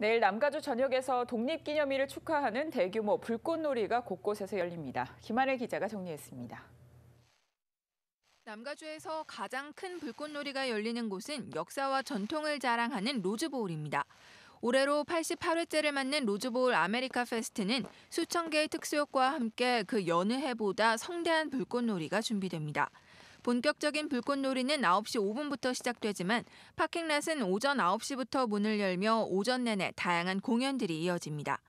내일 남가주 전역에서 독립기념일을 축하하는 대규모 불꽃놀이가 곳곳에서 열립니다. 김한혜 기자가 정리했습니다. 남가주에서 가장 큰 불꽃놀이가 열리는 곳은 역사와 전통을 자랑하는 로즈보울입니다. 올해로 88회째를 맞는 로즈보울 아메리카 페스트는 수천 개의 특수효과 함께 그 여느 해보다 성대한 불꽃놀이가 준비됩니다. 본격적인 불꽃놀이는 9시 5분부터 시작되지만 파킹랏은 오전 9시부터 문을 열며 오전 내내 다양한 공연들이 이어집니다.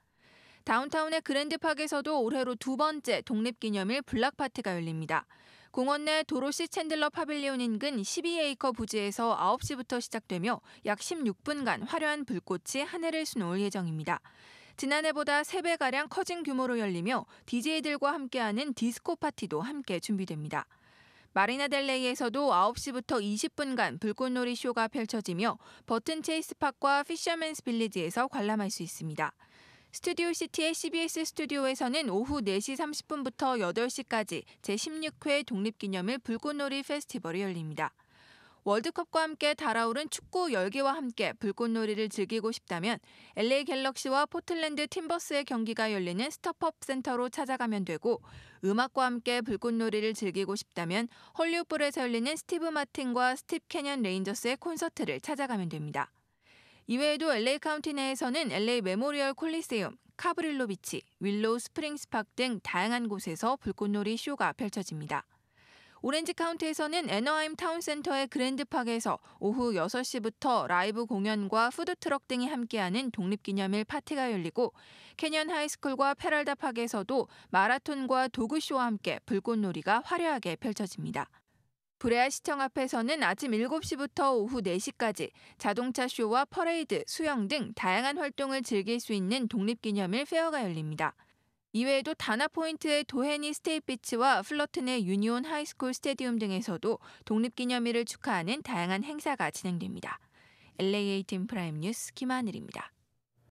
다운타운의 그랜드팍에서도 올해로 두 번째 독립기념일 블락파티가 열립니다. 공원 내 도로시 챈들러 파빌리온 인근 12에이커 부지에서 9시부터 시작되며 약 16분간 화려한 불꽃이 하늘을 수놓을 예정입니다. 지난해보다 3배가량 커진 규모로 열리며 DJ들과 함께하는 디스코 파티도 함께 준비됩니다. 마리나 델레이에서도 9시부터 20분간 불꽃놀이 쇼가 펼쳐지며 버튼 체이스팍과 피셔맨스 빌리지에서 관람할 수 있습니다. 스튜디오 시티의 CBS 스튜디오에서는 오후 4시 30분부터 8시까지 제16회 독립기념일 불꽃놀이 페스티벌이 열립니다. 월드컵과 함께 달아오른 축구 열기와 함께 불꽃놀이를 즐기고 싶다면 LA 갤럭시와 포틀랜드 팀버스의 경기가 열리는 스톱팝 센터로 찾아가면 되고 음악과 함께 불꽃놀이를 즐기고 싶다면 헐리우드에서 열리는 스티브 마틴과 스티브 캐년 레인저스의 콘서트를 찾아가면 됩니다. 이외에도 LA 카운티 내에서는 LA 메모리얼 콜리세움, 카브릴로 비치, 윌로우 스프링스 파크 등 다양한 곳에서 불꽃놀이 쇼가 펼쳐집니다. 오렌지 카운티에서는 애너하임 타운센터의 그랜드 팍에서 오후 6시부터 라이브 공연과 푸드트럭 등이 함께하는 독립기념일 파티가 열리고 캐년 하이스쿨과 페랄다 팍에서도 마라톤과 도그쇼와 함께 불꽃놀이가 화려하게 펼쳐집니다. 브레아 시청 앞에서는 아침 7시부터 오후 4시까지 자동차 쇼와 퍼레이드, 수영 등 다양한 활동을 즐길 수 있는 독립기념일 페어가 열립니다. 이외에도 단나 포인트의 도헨니 스테이피치와 플러튼의 유니온 하이스쿨 스테디움 등에서도 독립기념일을 축하하는 다양한 행사가 진행됩니다. l a 팀 프라임 뉴스 김하늘입니다.